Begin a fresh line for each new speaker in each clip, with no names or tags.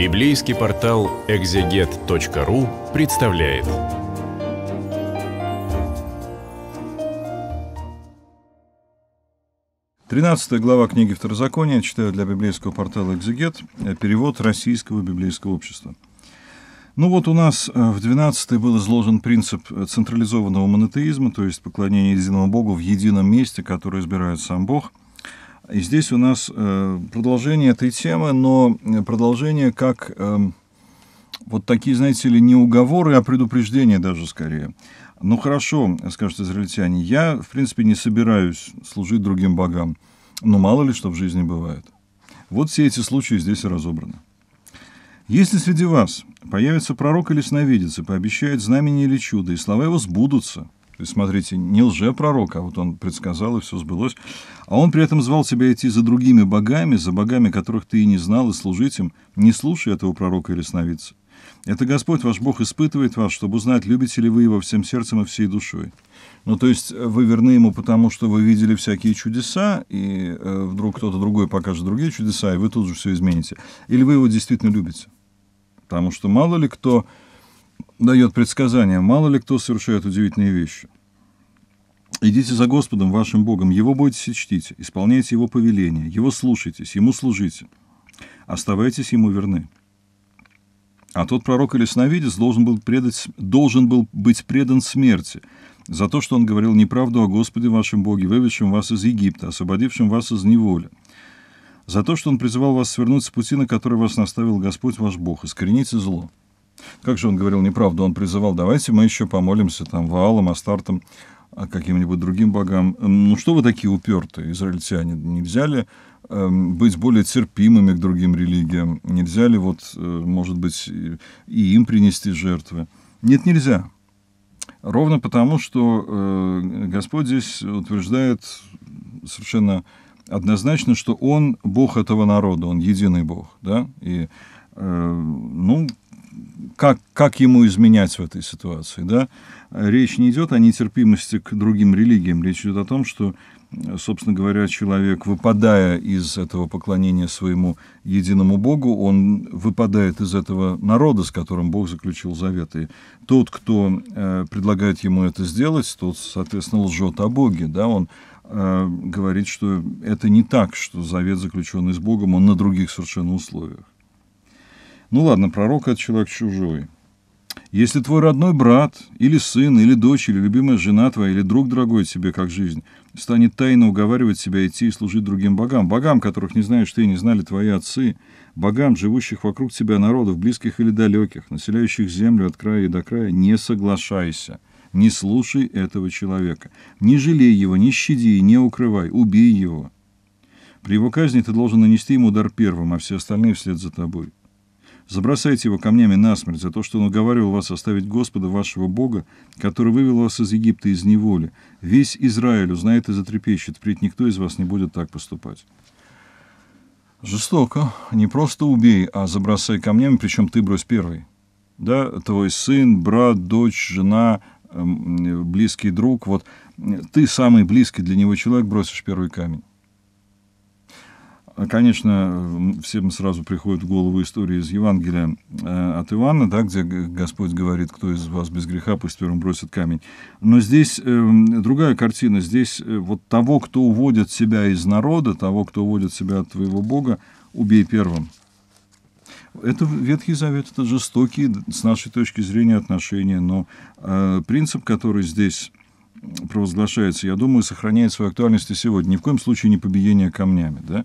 Библейский портал экзегет.ру представляет. Тринадцатая глава книги Второзакония, читаю для библейского портала «Экзегет», перевод Российского библейского общества. Ну вот у нас э, в 12 был изложен принцип централизованного монотеизма, то есть поклонение единому Богу в едином месте, которое избирает сам Бог – и здесь у нас э, продолжение этой темы, но э, продолжение как эм, вот такие, знаете ли, не уговоры, а предупреждения даже скорее. Ну хорошо, скажут израильтяне, я, в принципе, не собираюсь служить другим богам. Но мало ли что в жизни бывает. Вот все эти случаи здесь и разобраны. Если среди вас появится пророк или сновидец и пообещает знамение или чудо, и слова его сбудутся – смотрите, не пророк, а вот он предсказал, и все сбылось. А он при этом звал тебя идти за другими богами, за богами, которых ты и не знал, и служить им. Не слушай этого пророка или сновидца. Это Господь, ваш Бог, испытывает вас, чтобы узнать, любите ли вы Его всем сердцем и всей душой. Ну, то есть э, вы верны Ему, потому что вы видели всякие чудеса, и э, вдруг кто-то другой покажет другие чудеса, и вы тут же все измените. Или вы Его действительно любите. Потому что мало ли кто дает предсказания. Мало ли кто совершает удивительные вещи. Идите за Господом, вашим Богом, Его будете и исполняйте Его повеления, Его слушайтесь, Ему служите, оставайтесь Ему верны. А тот пророк или сновидец должен был, предать, должен был быть предан смерти за то, что он говорил неправду о Господе вашем Боге, выведшем вас из Египта, освободившем вас из неволи. За то, что он призывал вас свернуть с пути, на который вас наставил Господь ваш Бог, искоренить зло. Как же он говорил неправду? Он призывал, давайте мы еще помолимся там Ваалам, Астартам, а каким-нибудь другим богам. Ну что вы такие упертые, израильтяне? не взяли э, эм, быть более терпимыми к другим религиям? не взяли вот, э, может быть, и им принести жертвы? Нет, нельзя. Ровно потому, что э, Господь здесь утверждает совершенно однозначно, что Он Бог этого народа, Он единый Бог, да, и э, ну, как, как ему изменять в этой ситуации, да? Речь не идет о нетерпимости к другим религиям, речь идет о том, что, собственно говоря, человек, выпадая из этого поклонения своему единому Богу, он выпадает из этого народа, с которым Бог заключил завет. И тот, кто э, предлагает ему это сделать, тот, соответственно, лжет о Боге, да, он э, говорит, что это не так, что завет, заключенный с Богом, он на других совершенно условиях. Ну ладно, пророк – это человек чужой. Если твой родной брат, или сын, или дочь, или любимая жена твоя, или друг дорогой тебе, как жизнь, станет тайно уговаривать себя идти и служить другим богам, богам, которых не знаешь ты и не знали твои отцы, богам, живущих вокруг тебя народов, близких или далеких, населяющих землю от края и до края, не соглашайся». Не слушай этого человека. Не жалей его, не щади, не укрывай, убей его. При его казни ты должен нанести ему удар первым, а все остальные вслед за тобой. Забросайте его камнями насмерть за то, что он уговаривал вас оставить Господа вашего Бога, который вывел вас из Египта из неволи. Весь Израиль узнает и затрепещет, впредь никто из вас не будет так поступать». Жестоко. Не просто убей, а забросай камнями, причем ты брось первый. Да, твой сын, брат, дочь, жена, эм, близкий друг. Вот э, ты самый близкий для него человек бросишь первый камень. А, конечно, всем сразу приходит в голову история из Евангелия э, от Иоанна, да, где Господь говорит, кто из вас без греха, пусть первым бросит камень. Но здесь эм, другая картина. Здесь э, вот того, кто уводит себя из народа, того, кто уводит себя от твоего Бога, убей первым. Это Ветхий Завет, это жестокие, с нашей точки зрения, отношения, но э, принцип, который здесь провозглашается, я думаю, сохраняет свою актуальность и сегодня. Ни в коем случае не побиение камнями, да,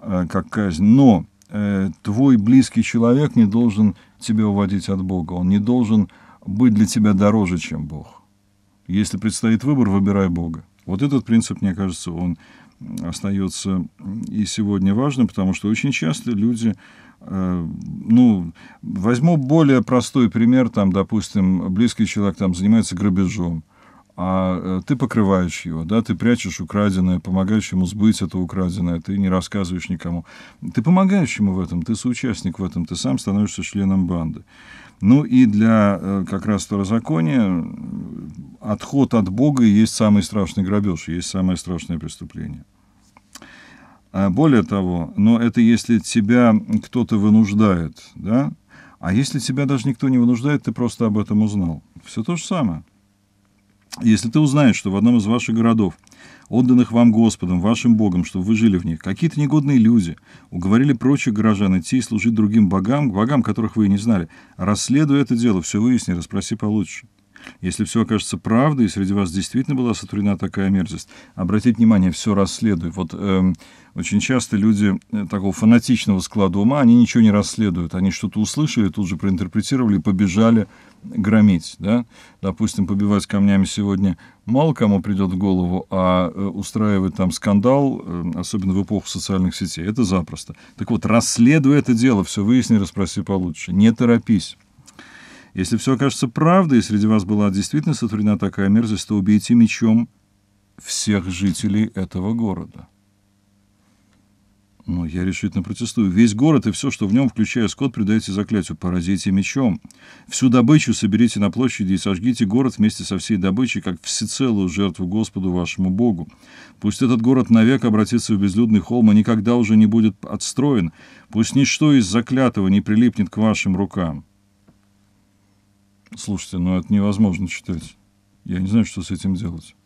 а, как казнь. Но э, твой близкий человек не должен тебя уводить от Бога. Он не должен быть для тебя дороже, чем Бог. Если предстоит выбор, выбирай Бога. Вот этот принцип, мне кажется, он остается и сегодня важным, потому что очень часто люди, э, ну, возьму более простой пример, там, допустим, близкий человек там занимается грабежом, а э, ты покрываешь его, да, ты прячешь украденное, помогаешь ему сбыть это украденное, ты не рассказываешь никому. Ты помогаешь ему в этом, ты соучастник в этом, ты сам становишься членом банды. Ну и для э, как раз второзакония э, отход от Бога есть самый страшный грабеж, есть самое страшное преступление. А, более того, но это если тебя кто-то вынуждает, да? А если тебя даже никто не вынуждает, ты просто об этом узнал. Все то же самое. Если ты узнаешь, что в одном из ваших городов, отданных вам Господом, вашим Богом, чтобы вы жили в них, какие-то негодные люди уговорили прочих горожан идти и служить другим богам, богам, которых вы и не знали, расследуй это дело, все выясни, расспроси получше. Если все окажется правдой, и среди вас действительно была сотворена такая мерзость, обратите внимание, все расследуй. Вот э, очень часто люди э, такого фанатичного склада ума, они ничего не расследуют. Они что-то услышали, тут же проинтерпретировали, побежали громить, да, допустим, побивать камнями сегодня мало кому придет в голову, а э, устраивать там скандал, э, особенно в эпоху социальных сетей, это запросто. Так вот, расследуй это дело, все выясни, расспроси получше, не торопись. Если все окажется правдой, и среди вас была действительно сотворена такая мерзость, то убейте мечом всех жителей этого города. Но ну, я решительно протестую. Весь город и все, что в нем, включая скот, предайте заклятию. Поразите мечом. Всю добычу соберите на площади и сожгите город вместе со всей добычей, как всецелую жертву Господу вашему Богу. Пусть этот город навек обратится в безлюдный холм и никогда уже не будет отстроен. Пусть ничто из заклятого не прилипнет к вашим рукам. Слушайте, ну это невозможно читать. Я не знаю, что с этим делать.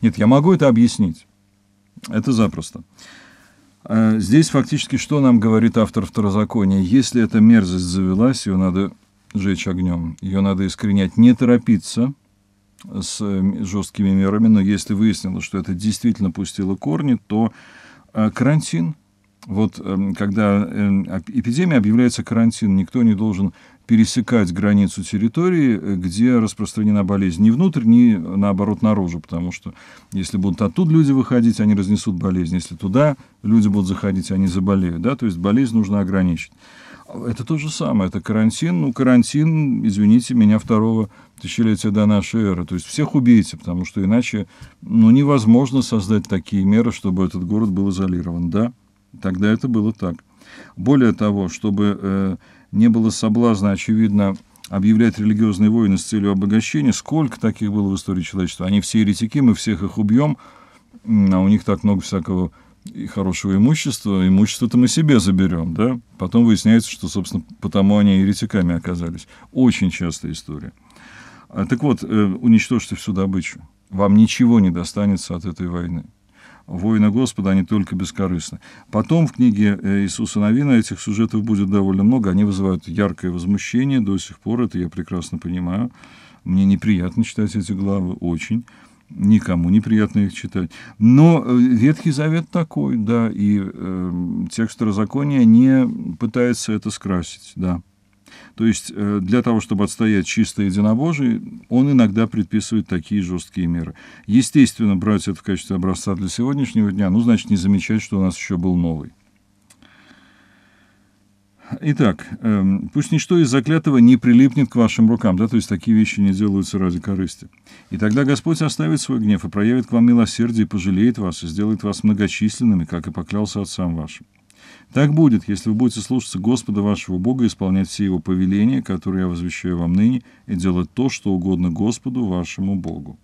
Нет, я могу это объяснить. Это запросто. А, здесь фактически что нам говорит автор второзакония? Если эта мерзость завелась, ее надо жечь огнем, ее надо искоренять, не торопиться с э, жесткими мерами, но если выяснилось, что это действительно пустило корни, то э, карантин. Вот эм, когда эм, эпидемия объявляется карантин, никто не должен пересекать границу территории, э, где распространена болезнь. Ни внутрь, ни наоборот наружу, потому что если будут оттуда люди выходить, они разнесут болезнь. Если туда люди будут заходить, они заболеют. Да? То есть болезнь нужно ограничить. Это то же самое, это карантин. Ну, карантин, извините меня, второго тысячелетия до нашей эры. То есть всех убейте, потому что иначе ну, невозможно создать такие меры, чтобы этот город был изолирован. Да, тогда это было так. Более того, чтобы э, не было соблазна, очевидно, объявлять религиозные войны с целью обогащения. Сколько таких было в истории человечества? Они все еретики, мы всех их убьем, а у них так много всякого и хорошего имущества. Имущество-то мы себе заберем, да? Потом выясняется, что, собственно, потому они еретиками оказались. Очень частая история. А, так вот, э, уничтожьте всю добычу. Вам ничего не достанется от этой войны воина Господа, а не только бескорыстны. Потом в книге э, Иисуса Новина этих сюжетов будет довольно много, они вызывают яркое возмущение до сих пор, это я прекрасно понимаю. Мне неприятно читать эти главы, очень. Никому неприятно их читать. Но э, Ветхий Завет такой, да, и э, текст Розакония не пытается это скрасить, да. То есть э, для того, чтобы отстоять чисто единобожие, он иногда предписывает такие жесткие меры. Естественно, брать это в качестве образца для сегодняшнего дня, ну, значит, не замечать, что у нас еще был новый. Итак, эм, пусть ничто из заклятого не прилипнет к вашим рукам, да, то есть такие вещи не делаются ради корысти. И тогда Господь оставит свой гнев и проявит к вам милосердие, и пожалеет вас, и сделает вас многочисленными, как и поклялся отцам вашим. Так будет, если вы будете слушаться Господа вашего Бога, и исполнять все его повеления, которые я возвещаю вам ныне, и делать то, что угодно Господу вашему Богу.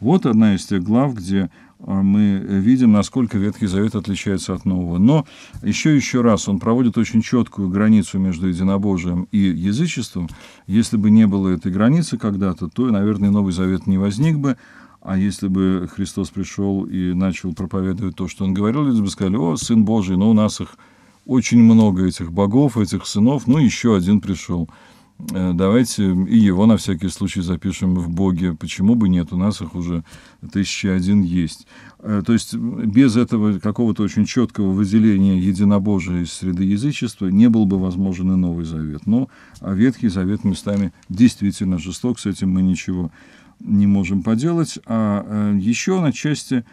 Вот одна из тех глав, где а, мы видим, насколько Ветхий Завет отличается от Нового. Но еще еще раз, он проводит очень четкую границу между единобожием и язычеством. Если бы не было этой границы когда-то, то, наверное, Новый Завет не возник бы, а если бы Христос пришел и начал проповедовать то, что он говорил, люди бы сказали, о, Сын Божий, но ну, у нас их очень много, этих богов, этих сынов, ну, еще один пришел. Э, давайте и его на всякий случай запишем в Боге. Почему бы нет? У нас их уже тысячи один есть. Э, то есть без этого какого-то очень четкого выделения единобожия из среды язычества не был бы возможен и Новый Завет. Но а Ветхий Завет местами действительно жесток, с этим мы ничего не можем поделать. А э, еще на части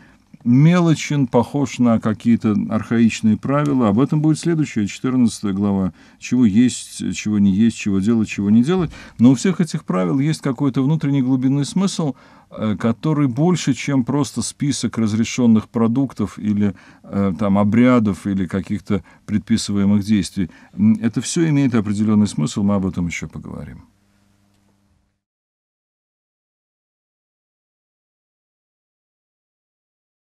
мелочен, похож на какие-то архаичные правила. Об этом будет следующая, 14 глава. Чего есть, чего не есть, чего делать, чего не делать. Но у всех этих правил есть какой-то внутренний глубинный смысл, э, который больше, чем просто список разрешенных продуктов или э, там обрядов или каких-то предписываемых действий. Это все имеет определенный смысл, мы об этом еще поговорим.